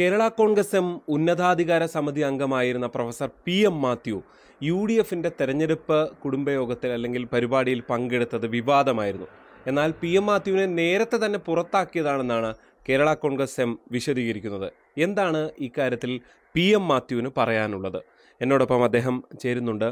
Kerala Congress M ഉന്നതാധികാര സമിതി അംഗമായിരുന്ന professor P M Mathew U D എഫിൻ്റെ തെരഞ്ഞെടുപ്പ് കുടുംബയോഗത്തിൽ അല്ലെങ്കിൽ പരിപാടിയിൽ പങ്കെടുത്തത് വിവാദമായിരുന്നു എന്നാൽ പി എം മാത്യുവിനെ നേരത്തെ തന്നെ പുറത്താക്കിയതാണെന്നാണ് കേരള കോൺഗ്രസ് എം വിശദീകരിക്കുന്നത് എന്താണ് ഇക്കാര്യത്തിൽ പി എം മാത്യുവിന് പറയാനുള്ളത് എന്നോടൊപ്പം അദ്ദേഹം ചേരുന്നുണ്ട്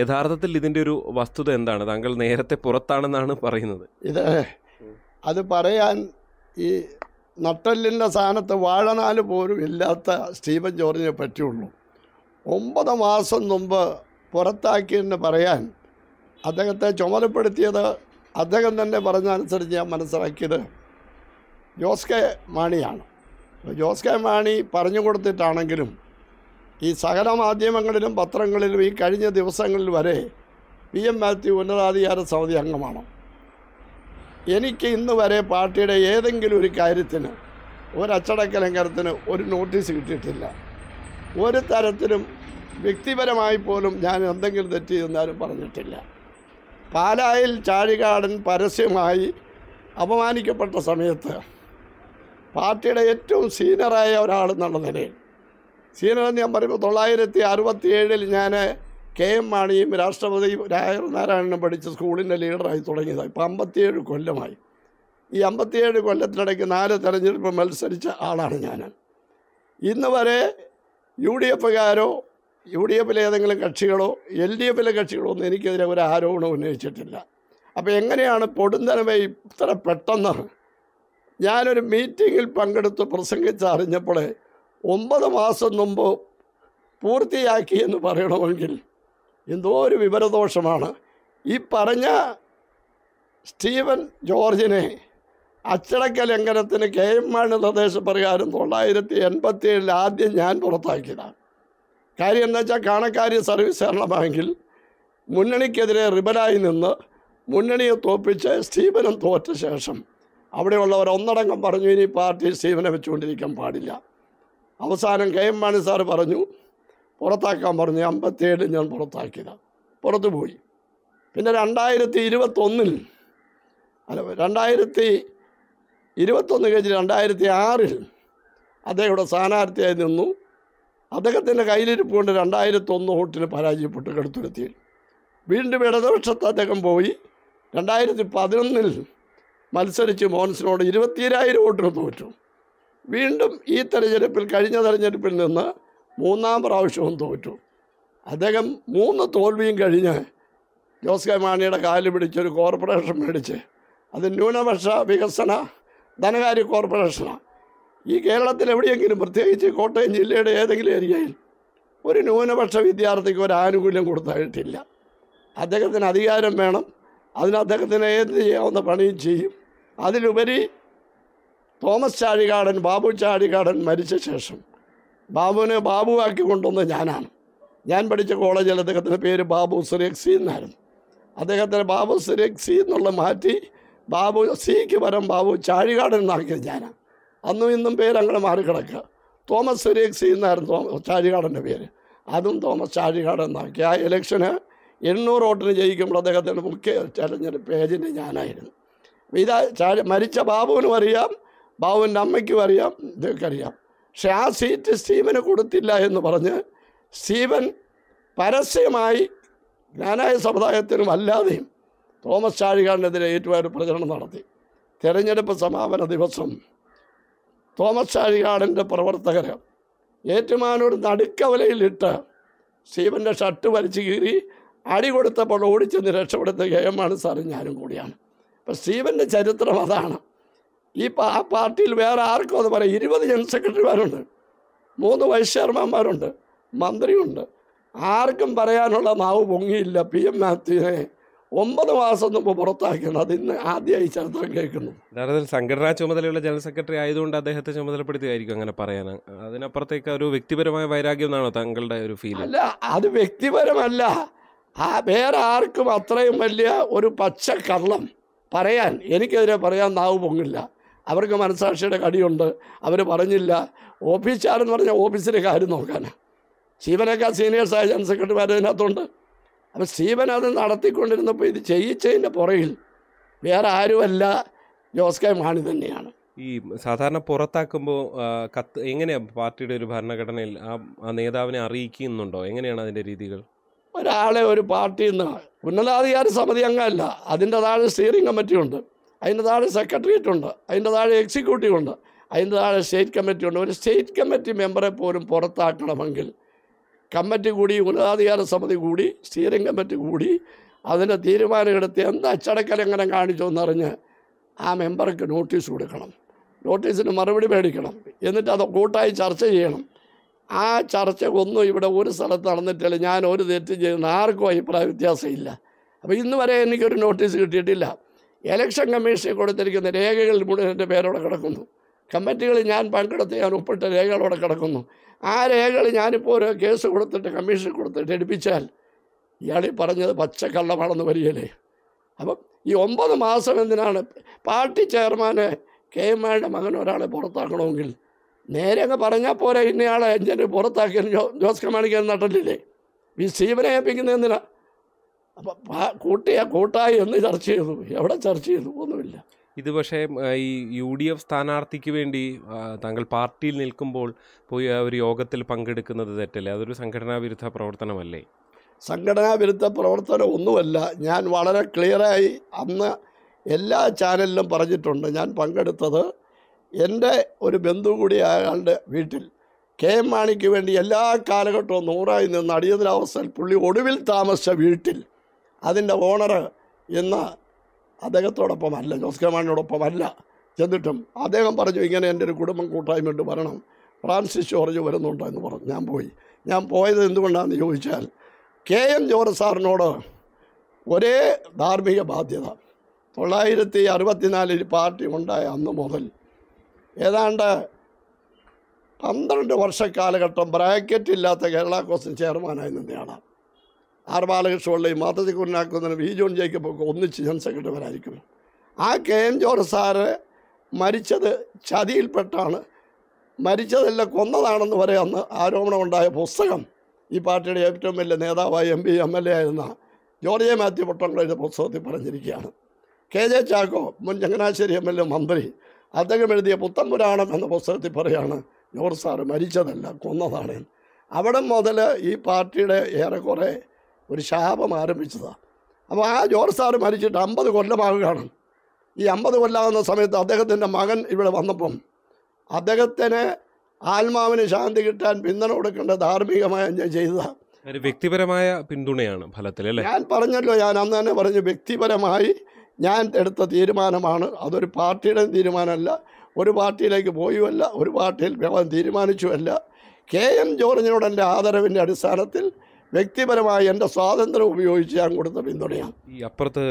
യഥാർത്ഥത്തിൽ ഇതിൻ്റെ ഒരു വസ്തുത എന്താണ് താങ്കൾ നേരത്തെ പുറത്താണെന്നാണ് പറയുന്നത് ഇത് അത് പറയാൻ ഈ നട്ടെല്ലിൻ്റെ സ്ഥാനത്ത് വാഴനാല് പോലും ഇല്ലാത്ത സ്റ്റീവൻ ജോർജിനെ പറ്റിയുള്ളൂ ഒമ്പത് മാസം മുമ്പ് പുറത്താക്കിയെന്ന് പറയാൻ അദ്ദേഹത്തെ ചുമതലപ്പെടുത്തിയത് അദ്ദേഹം തന്നെ പറഞ്ഞതനുസരിച്ച് ഞാൻ മനസ്സിലാക്കിയത് ജോസ് കെ മാണിയാണ് ജോസ് കെ മാണി പറഞ്ഞു കൊടുത്തിട്ടാണെങ്കിലും ഈ സകല മാധ്യമങ്ങളിലും പത്രങ്ങളിലും ഈ കഴിഞ്ഞ ദിവസങ്ങളിൽ വരെ പി എം മാത്യു ഉന്നതാധികാര സമിതി അംഗമാണോ എനിക്ക് ഇന്ന് വരെ പാർട്ടിയുടെ ഏതെങ്കിലും ഒരു കാര്യത്തിന് ഒരു അച്ചടക്ക ലംഘനത്തിന് ഒരു നോട്ടീസ് കിട്ടിയിട്ടില്ല ഒരു തരത്തിലും വ്യക്തിപരമായി പോലും ഞാൻ എന്തെങ്കിലും തെറ്റ് ചെയ്തെന്നാലും പറഞ്ഞിട്ടില്ല പാലായിൽ ചാഴികാടൻ പരസ്യമായി അപമാനിക്കപ്പെട്ട സമയത്ത് പാർട്ടിയുടെ ഏറ്റവും സീനിയറായ ഒരാൾ എന്നുള്ള നിലയിൽ സീനിയർ എന്ന് ഞാൻ പറയുമ്പോൾ തൊള്ളായിരത്തി ഏഴിൽ ഞാൻ കെ എം മാണിയും രാഷ്ട്രപതി നാരായണനും പഠിച്ച സ്കൂളിൻ്റെ ലീഡറായി തുടങ്ങിയതായി ഇപ്പോൾ അമ്പത്തിയേഴ് കൊല്ലമായി ഈ അമ്പത്തിയേഴ് കൊല്ലത്തിനിടയ്ക്ക് നാല് തെരഞ്ഞെടുപ്പ് മത്സരിച്ച ആളാണ് ഞാൻ ഇന്ന് വരെ യു ഡി എഫുകാരോ യു ഡി എഫിലെ ഏതെങ്കിലും കക്ഷികളോ എൽ ഡി എഫിലെ കക്ഷികളോ ഒന്നും എനിക്കെതിരെ ഒരു ആരോപണം ഉന്നയിച്ചിട്ടില്ല അപ്പോൾ എങ്ങനെയാണ് പൊടുന്നനവേ ഇത്ര പെട്ടെന്ന് ഞാനൊരു മീറ്റിങ്ങിൽ പങ്കെടുത്ത് പ്രസംഗിച്ച് അറിഞ്ഞപ്പോൾ ഒമ്പത് മാസം മുമ്പ് പൂർത്തിയാക്കി എന്ന് പറയണമെങ്കിൽ എന്തോ ഒരു വിവരദോഷമാണ് ഈ പറഞ്ഞ സ്റ്റീവൻ ജോർജിനെ അച്ചടക്ക ലംഘനത്തിന് കെ എം മാണി നിർദ്ദേശപ്രകാരം തൊള്ളായിരത്തി എൺപത്തി ഏഴിൽ ആദ്യം ഞാൻ പുറത്താക്കിയതാണ് കാര്യം എന്താ വെച്ചാൽ കാണക്കാരി സർവീസ് സേവനമാണെങ്കിൽ മുന്നണിക്കെതിരെ റിബലായി നിന്ന് മുന്നണിയെ തോപ്പിച്ച് സ്റ്റീവനും തോറ്റ ശേഷം അവിടെയുള്ളവർ ഒന്നടങ്കം പറഞ്ഞു ഇനി പാർട്ടി സ്റ്റീവനെ വെച്ചുകൊണ്ടിരിക്കാൻ പാടില്ല അവസാനം കെ എം മാണി സാർ പറഞ്ഞു പുറത്താക്കാൻ പറഞ്ഞു അമ്പത്തിയേഴിൽ ഞാൻ പുറത്താക്കിയതാണ് പുറത്തു പോയി പിന്നെ രണ്ടായിരത്തി ഇരുപത്തൊന്നിൽ അല്ല രണ്ടായിരത്തി ഇരുപത്തൊന്ന് കഴിഞ്ഞ് രണ്ടായിരത്തി ആറിൽ അദ്ദേഹം ഇവിടെ സ്ഥാനാർത്ഥിയായി നിന്നു അദ്ദേഹത്തിൻ്റെ കയ്യിലിരിപ്പ് കൊണ്ട് രണ്ടായിരത്തൊന്ന് വോട്ടിന് പരാജയപ്പെട്ട് കെടുത്തുരുത്തി വീണ്ടും ഇടതുപക്ഷത്ത് അദ്ദേഹം പോയി രണ്ടായിരത്തി പതിനൊന്നിൽ മത്സരിച്ച് മോൻസിനോട് ഇരുപത്തിരായിരം വോട്ടിന് തോറ്റു വീണ്ടും ഈ തെരഞ്ഞെടുപ്പിൽ കഴിഞ്ഞ തെരഞ്ഞെടുപ്പിൽ നിന്ന് മൂന്നാം പ്രാവശ്യവും തോറ്റു അദ്ദേഹം മൂന്ന് തോൽവിയും കഴിഞ്ഞ് ജോസ് കെ മാണിയുടെ കാല് പിടിച്ചൊരു കോർപ്പറേഷൻ മേടിച്ച് അത് ന്യൂനപക്ഷ വികസന ധനകാര്യ കോർപ്പറേഷനാണ് ഈ കേരളത്തിൽ എവിടെയെങ്കിലും പ്രത്യേകിച്ച് കോട്ടയം ജില്ലയുടെ ഏതെങ്കിലും ഏരിയയിൽ ഒരു ന്യൂനപക്ഷ വിദ്യാർത്ഥിക്ക് ഒരു ആനുകൂല്യം കൊടുത്തായിട്ടില്ല അദ്ദേഹത്തിന് അധികാരം വേണം അതിന് അദ്ദേഹത്തിന് ഏത് ചെയ്യാവുന്ന പണിയും ചെയ്യും അതിലുപരി തോമസ് ചാഴികാടൻ ബാബു ചാഴികാടൻ മരിച്ച ശേഷം ബാബുവിനെ ബാബുവാക്കി കൊണ്ടുവന്ന ഞാനാണ് ഞാൻ പഠിച്ച കോളേജിൽ അദ്ദേഹത്തിൻ്റെ പേര് ബാബു സുരേക്ഷി എന്നായിരുന്നു അദ്ദേഹത്തിൻ്റെ ബാബു സുരേക്ഷി എന്നുള്ള മാറ്റി ബാബു സിക്ക് പരം ബാബു ചാഴികാടൻ എന്നാക്കിയത് ഞാനാണ് അന്നും ഇന്നും പേര് അങ്ങനെ മാറിക്കിടക്കുക തോമസ് സുരേക്ഷി എന്നായിരുന്നു തോമസ് ചാഴികാടൻ്റെ പേര് അതും തോമസ് ചാഴികാടൻ എന്നാക്കി ആ ഇലക്ഷന് എണ്ണൂറ് വോട്ടിന് ജയിക്കുമ്പോൾ അദ്ദേഹത്തിൻ്റെ മുഖ്യ തെരഞ്ഞെടുപ്പ് ഏജൻറ്റ് ഞാനായിരുന്നു ഇതാ ചാഴി മരിച്ച ബാബുവിനും അറിയാം ബാബുവിൻ്റെ അമ്മയ്ക്കും അറിയാം ഇതൊക്കെ അറിയാം പക്ഷെ ആ സീറ്റ് സ്റ്റീവന് കൊടുത്തില്ല എന്ന് പറഞ്ഞ് സ്റ്റീവൻ പരസ്യമായി ജ്ഞാനായ സമുദായത്തിനും അല്ലാതെയും തോമസ് ചാഴികാടിനെതിരെ ഏറ്റുമായൊരു പ്രചരണം നടത്തി തെരഞ്ഞെടുപ്പ് സമാപന ദിവസം തോമസ് ചാഴികാടൻ്റെ പ്രവർത്തകർ ഏറ്റുമാനൂർ നടുക്കവലയിലിട്ട് സ്റ്റീവൻ്റെ ഷർട്ട് വലിച്ചു കീറി അടി കൊടുത്തപ്പോൾ ഓടിച്ചെന്ന് രക്ഷപ്പെടുത്ത ഗെയമാണ് സാറ് ഞാനും കൂടിയാണ് അപ്പം സ്റ്റീവൻ്റെ ചരിത്രം അതാണ് ഈ ആ പാർട്ടിയിൽ വേറെ ആർക്കും അത് പറയാം ഇരുപത് ജനറൽ സെക്രട്ടറിമാരുണ്ട് മൂന്ന് വൈസ് ചെയർമാന്മാരുണ്ട് മന്ത്രിയുണ്ട് ആർക്കും പറയാനുള്ള നാവ് പൊങ്ങിയില്ല പി എം മാത്യുവിനെ ഒമ്പത് മാസം മുമ്പ് പുറത്താക്കിയത് അത് ഇന്ന് ആദ്യമായി ചരിത്രം കേൾക്കുന്നു സംഘടനാ ചുമതലയുള്ള ജനറൽ സെക്രട്ടറി ആയതുകൊണ്ട് അദ്ദേഹത്തെ ചുമതലപ്പെടുത്തിയായിരിക്കും അങ്ങനെ പറയാൻ അതിനപ്പുറത്തേക്ക് ഒരു വ്യക്തിപരമായ വൈരാഗ്യം എന്നാണോ താങ്കളുടെ ഒരു ഫീൽ അല്ല അത് വ്യക്തിപരമല്ല ആ വേറെ ആർക്കും അത്രയും വലിയ ഒരു പച്ച കള്ളം പറയാൻ എനിക്കെതിരെ പറയാൻ നാവ് പൊങ്ങില്ല അവർക്ക് മനസാക്ഷിയുടെ കടിയുണ്ട് അവർ പറഞ്ഞില്ല ഓഫീസാരെന്ന് പറഞ്ഞാൽ ഓഫീസിലെ കാര്യം നോക്കാനാണ് സ്റ്റീവനൊക്കെ സീനിയേഴ്സായ ജനറൽ സെക്രട്ടറിമാർ അതിനകത്തുണ്ട് അപ്പോൾ സ്റ്റീവൻ അത് നടത്തിക്കൊണ്ടിരുന്നപ്പോൾ ഇത് ചെയ്യിച്ചതിൻ്റെ പുറകിൽ വേറെ ആരുമല്ല ജോസ് കെ മാണി തന്നെയാണ് ഈ സാധാരണ പുറത്താക്കുമ്പോൾ കത്ത് എങ്ങനെയാണ് പാർട്ടിയുടെ ഒരു ഭരണഘടനയിൽ ആ നേതാവിനെ അറിയിക്കുന്നുണ്ടോ എങ്ങനെയാണ് അതിൻ്റെ രീതികൾ ഒരാളെ ഒരു പാർട്ടിയിൽ നിന്ന് ഉന്നതാധികാര സമിതി അംഗമല്ല അതിൻ്റെ സ്റ്റീറിംഗ് സ്റ്റിയറിംഗ് കമ്മിറ്റിയുണ്ട് അതിൻ്റെ താഴെ സെക്രട്ടേറിയറ്റ് ഉണ്ട് അതിൻ്റെ താഴെ എക്സിക്യൂട്ടീവ് ഉണ്ട് അതിൻ്റെ താഴെ സ്റ്റേറ്റ് കമ്മിറ്റി ഉണ്ട് ഒരു സ്റ്റേറ്റ് കമ്മിറ്റി മെമ്പറെ പോലും പുറത്താക്കണമെങ്കിൽ കമ്മിറ്റി കൂടി ഉന്നതാധികാര സമിതി കൂടി സ്റ്റിയറിംഗ് കമ്മിറ്റി കൂടി അതിൻ്റെ തീരുമാനമെടുത്ത് എന്ത് എങ്ങനെ കാണിച്ചു എന്നറിഞ്ഞ് ആ മെമ്പർക്ക് നോട്ടീസ് കൊടുക്കണം നോട്ടീസിന് മറുപടി മേടിക്കണം എന്നിട്ട് അത് കൂട്ടായി ചർച്ച ചെയ്യണം ആ ചർച്ച ഒന്നും ഇവിടെ ഒരു സ്ഥലത്ത് നടന്നിട്ടില്ല ഞാൻ ഒരു തെറ്റ് ചെയ്യുന്ന ആർക്കും അഭിപ്രായ വ്യത്യാസമില്ല അപ്പോൾ ഇന്ന് വരെ എനിക്കൊരു നോട്ടീസ് കിട്ടിയിട്ടില്ല എലക്ഷൻ കമ്മീഷൻ കൊടുത്തിരിക്കുന്ന രേഖകളിൽ മുഴുവൻ എൻ്റെ പേരോടെ കിടക്കുന്നു കമ്മിറ്റികളിൽ ഞാൻ പങ്കെടുത്ത് ഞാൻ ഒപ്പിട്ട രേഖകളോടെ കിടക്കുന്നു ആ രേഖകൾ ഞാനിപ്പോൾ ഒരു കേസ് കൊടുത്തിട്ട് കമ്മീഷൻ കൊടുത്തിട്ട് എടുപ്പിച്ചാൽ ഇയാളി പറഞ്ഞത് പച്ചക്കള്ളമാണെന്ന് വരികയല്ലേ അപ്പം ഈ ഒമ്പത് മാസം എന്തിനാണ് പാർട്ടി ചെയർമാനെ കെ എം മായുടെ മകൻ ഒരാളെ പുറത്താക്കണമെങ്കിൽ നേരെ അങ്ങ് പറഞ്ഞാൽ പോരെ ഇന്നയാളെ എഞ്ചിന് പുറത്താക്കിയ ജോസ് കമാണിക്കാൻ നട്ടിട്ടില്ലേ ഈ സ്റ്റീവനെ എന്തിനാണ് അപ്പം കൂട്ടിയ കൂട്ടായി എന്ന് ചർച്ച ചെയ്തു എവിടെ ചർച്ച ചെയ്തു ഒന്നുമില്ല ഇത് പക്ഷേ ഈ യു ഡി എഫ് സ്ഥാനാർത്ഥിക്ക് വേണ്ടി താങ്കൾ പാർട്ടിയിൽ നിൽക്കുമ്പോൾ പോയി ഒരു യോഗത്തിൽ പങ്കെടുക്കുന്നത് തെറ്റല്ലേ അതൊരു സംഘടനാ വിരുദ്ധ പ്രവർത്തനമല്ലേ സംഘടനാ വിരുദ്ധ പ്രവർത്തനം ഒന്നുമല്ല ഞാൻ വളരെ ക്ലിയറായി അന്ന് എല്ലാ ചാനലിലും പറഞ്ഞിട്ടുണ്ട് ഞാൻ പങ്കെടുത്തത് എൻ്റെ ഒരു ബന്ധു കൂടി അയാളുടെ വീട്ടിൽ കെ എം മാണിക്ക് വേണ്ടി എല്ലാ കാലഘട്ടവും നൂറായി നിന്ന് അടിയന്തരാവസ്ഥയിൽ പുള്ളി ഒടുവിൽ താമസിച്ച വീട്ടിൽ അതിൻ്റെ ഓണർ ഇന്ന് അല്ല ജോസ് കെ അല്ല ചെന്നിട്ടും അദ്ദേഹം പറഞ്ഞു ഇങ്ങനെ എൻ്റെ ഒരു കുടുംബം കൂട്ടായ്മ വരണം ഫ്രാൻസിസ് ജോർജ് വരുന്നുണ്ടെന്ന് എന്ന് പറഞ്ഞു ഞാൻ പോയി ഞാൻ പോയത് എന്തുകൊണ്ടാണെന്ന് ചോദിച്ചാൽ കെ എം ജോർജ് സാറിനോട് ഒരേ ധാർമ്മിക ബാധ്യത തൊള്ളായിരത്തി അറുപത്തിനാലിൽ പാർട്ടി ഉണ്ടായ അന്ന് മുതൽ ഏതാണ്ട് പന്ത്രണ്ട് വർഷക്കാലഘട്ടം ബ്രാക്കറ്റ് ഇല്ലാത്ത കേരള കോൺഗ്രസ് ചെയർമാനായി നിന്നെയാണ് ആർ ബാലകൃഷ്ണപിള്ളയും മാത്തജി കുഞ്ഞാക്കുന്നതിനും വി ജോൺ ജേക്കബ് ഒക്കെ ഒന്നിച്ച് ജനറൽ സെക്രട്ടറിമാരായിരിക്കും ആ കെ എം ജോർജ് സാറ് മരിച്ചത് ചതിയിൽപ്പെട്ടാണ് മരിച്ചതല്ല കൊന്നതാണെന്ന് വരെ അന്ന് ആരോപണമുണ്ടായ പുസ്തകം ഈ പാർട്ടിയുടെ ഏറ്റവും വലിയ നേതാവായ M P M L A ആയിരുന്ന ജോർജ് എ മാത്യു പൊട്ടങ്ങളുടെ പുസ്തകത്തിൽ പറഞ്ഞിരിക്കുകയാണ് കെ ജെ ചാക്കോ മുൻ ചങ്ങനാശ്ശേരി എം എൽ എ മന്ത്രി അദ്ദേഹം എഴുതിയ പുത്തൻ പുരാണം എന്ന പുസ്തകത്തിൽ പറയാണ് ജോർജ് സാറ് മരിച്ചതല്ല കൊന്നതാണ് അവിടെ മുതൽ ഈ പാർട്ടിയുടെ ഏറെക്കുറെ ഒരു ശാപം ആരംഭിച്ചതാണ് അപ്പോൾ ആ ജോർജ് സാർ മരിച്ചിട്ട് അമ്പത് കൊല്ലമാകുകയാണ് ഈ അമ്പത് കൊല്ലാകുന്ന സമയത്ത് അദ്ദേഹത്തിൻ്റെ മകൻ ഇവിടെ വന്നപ്പം അദ്ദേഹത്തിന് ആത്മാവിന് ശാന്തി കിട്ടാൻ പിന്തുണ കൊടുക്കേണ്ട ധാർമ്മികമായ ഞാൻ ചെയ്തതാണ് വ്യക്തിപരമായ പിന്തുണയാണ് ഫലത്തിൽ അല്ലേ ഞാൻ പറഞ്ഞല്ലോ ഞാൻ അന്ന് തന്നെ പറഞ്ഞു വ്യക്തിപരമായി ഞാൻ എടുത്ത തീരുമാനമാണ് അതൊരു പാർട്ടിയുടെ തീരുമാനമല്ല ഒരു പാർട്ടിയിലേക്ക് പോയുമല്ല ഒരു പാർട്ടിയിൽ തീരുമാനിച്ചുമല്ല കെ എം ജോർജിനോട് എൻ്റെ ആദരവിൻ്റെ അടിസ്ഥാനത്തിൽ വ്യക്തിപരമായി എൻ്റെ സ്വാതന്ത്ര്യം ഉപയോഗിച്ച് ഞാൻ കൊടുത്ത പിന്തുണയാണ് ഈ അപ്പുറത്ത്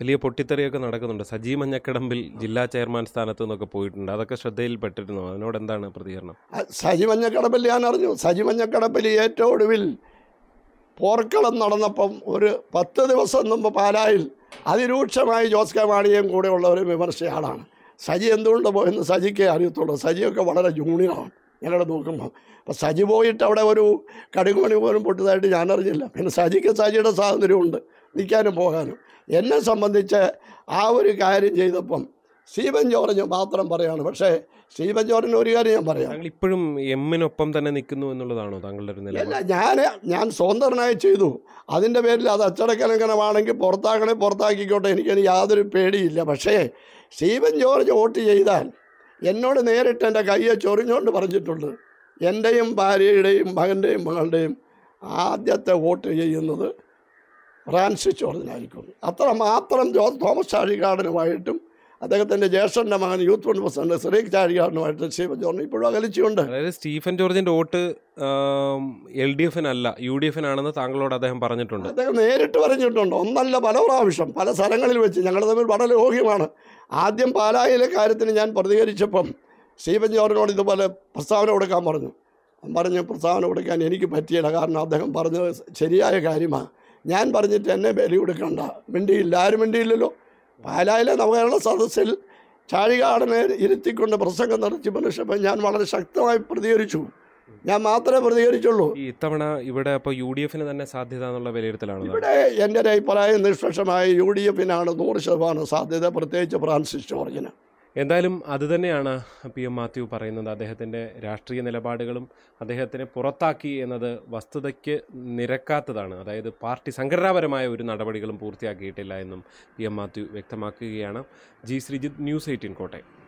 വലിയ പൊട്ടിത്തെറിയൊക്കെ നടക്കുന്നുണ്ട് സജീവ് മഞ്ഞക്കടമ്പിൽ ജില്ലാ ചെയർമാൻ സ്ഥാനത്ത് നിന്നൊക്കെ പോയിട്ടുണ്ട് അതൊക്കെ ശ്രദ്ധയിൽപ്പെട്ടിരുന്നു അതിനോട് എന്താണ് പ്രതികരണം സജി മഞ്ഞക്കിടമ്പിൽ ഞാൻ അറിഞ്ഞു സജി മഞ്ഞക്കിടമ്പിൽ ഏറ്റവും ഒടുവിൽ പോർക്കളം നടന്നപ്പം ഒരു പത്ത് ദിവസം മുമ്പ് പാലായിൽ അതിരൂക്ഷമായി ജോസ് കെ മാണിയും കൂടെയുള്ള ഒരു വിമർശയാളാണ് സജി എന്തുകൊണ്ട് പോയെന്ന് സജിക്കേ അറിയത്തുള്ളൂ സജിയൊക്കെ വളരെ ജൂണിയറാണ് ഞങ്ങൾ നോക്കുമ്പോൾ അപ്പോൾ സജി പോയിട്ട് അവിടെ ഒരു കടുകുമണി പോലും പൊട്ടിയതായിട്ട് ഞാൻ അറിഞ്ഞില്ല പിന്നെ സജിക്ക് സജിയുടെ സ്വാതന്ത്ര്യമുണ്ട് നിൽക്കാനും പോകാനും എന്നെ സംബന്ധിച്ച് ആ ഒരു കാര്യം ചെയ്തപ്പം സ്റ്റീവൻ ജോർജ് മാത്രം പറയാണ് പക്ഷേ സ്റ്റീവൻ ജോർജിന് ഒരു കാര്യം ഞാൻ പറയാം ഇപ്പോഴും എമ്മിനൊപ്പം തന്നെ നിൽക്കുന്നു എന്നുള്ളതാണോ താങ്കളുടെ ഒരു നില ഞാൻ ഞാൻ സ്വതന്ത്രനായി ചെയ്തു അതിൻ്റെ പേരിൽ അത് അച്ചടക്കലംഘനമാണെങ്കിൽ പുറത്താക്കണേ പുറത്താക്കിക്കോട്ടെ എനിക്കതിന് യാതൊരു പേടിയില്ല പക്ഷേ സ്റ്റീവൻ ജോർജ് വോട്ട് ചെയ്താൽ എന്നോട് നേരിട്ട് എൻ്റെ കയ്യെ ചൊറിഞ്ഞുകൊണ്ട് പറഞ്ഞിട്ടുണ്ട് എൻ്റെയും ഭാര്യയുടെയും മകൻ്റെയും മകളുടെയും ആദ്യത്തെ വോട്ട് ചെയ്യുന്നത് ഫ്രാൻസിസ് ജോർജിനായിരിക്കും അത്ര മാത്രം ജോസ് തോമസ് ചാഴികാടനുമായിട്ടും അദ്ദേഹത്തിന്റെ ജ്യേഷ്ഠന്റെ മകൻ യൂത്ത് ഫണ്ട് പ്രസിഡന്റ് ശ്രീ ചാഴികാരനുമായിട്ട് സ്റ്റീഫൻ ജോർജ് ഇപ്പോഴും അകലിച്ചുണ്ട് അതായത് സ്റ്റീഫൻ ജോർജിന്റെ വോട്ട് എൽ ഡി അല്ല യു ഡി എഫിനാണെന്ന് താങ്കളോട് അദ്ദേഹം പറഞ്ഞിട്ടുണ്ട് അദ്ദേഹം നേരിട്ട് പറഞ്ഞിട്ടുണ്ട് ഒന്നല്ല പല പ്രാവശ്യം പല സ്ഥലങ്ങളിൽ വെച്ച് ഞങ്ങൾ തമ്മിൽ വളരെ യോഗ്യമാണ് ആദ്യം പാലായിലെ കാര്യത്തിന് ഞാൻ പ്രതികരിച്ചപ്പം സ്റ്റീഫൻ ജോർജിനോട് ഇതുപോലെ പ്രസ്താവന കൊടുക്കാൻ പറഞ്ഞു പറഞ്ഞു പ്രസ്താവന കൊടുക്കാൻ എനിക്ക് പറ്റിയില്ല കാരണം അദ്ദേഹം പറഞ്ഞത് ശരിയായ കാര്യമാണ് ഞാൻ പറഞ്ഞിട്ട് എന്നെ ബലി കൊടുക്കണ്ട മിണ്ടിയില്ല ആരും മിണ്ടിയില്ലല്ലോ പാലായിലെ നവകേരള സദസ്സിൽ ചാഴികാടനെ ഇരുത്തിക്കൊണ്ട് പ്രസംഗം നടത്തി മനുഷ്യപ്പോൾ ഞാൻ വളരെ ശക്തമായി പ്രതികരിച്ചു ഞാൻ മാത്രമേ പ്രതികരിച്ചുള്ളൂ ഇത്തവണ ഇവിടെ അപ്പോൾ യു ഡി എഫിന് തന്നെ സാധ്യത എന്നുള്ള വിലയിരുത്തലാണ് ഇവിടെ എൻ്റെ ഒരു അഭിപ്രായം നിഷ്പക്ഷമായ യു ഡി എഫിനാണ് നൂറ് ശതമാനം സാധ്യത പ്രത്യേകിച്ച് ഫ്രാൻസിസ് ജോർജിന് എന്തായാലും അതുതന്നെയാണ് പി എം മാത്യു പറയുന്നത് അദ്ദേഹത്തിൻ്റെ രാഷ്ട്രീയ നിലപാടുകളും അദ്ദേഹത്തിനെ പുറത്താക്കി എന്നത് വസ്തുതയ്ക്ക് നിരക്കാത്തതാണ് അതായത് പാർട്ടി സംഘടനാപരമായ ഒരു നടപടികളും പൂർത്തിയാക്കിയിട്ടില്ല എന്നും പി എം മാത്യു വ്യക്തമാക്കുകയാണ് G Sreejith news eighteen Kottayam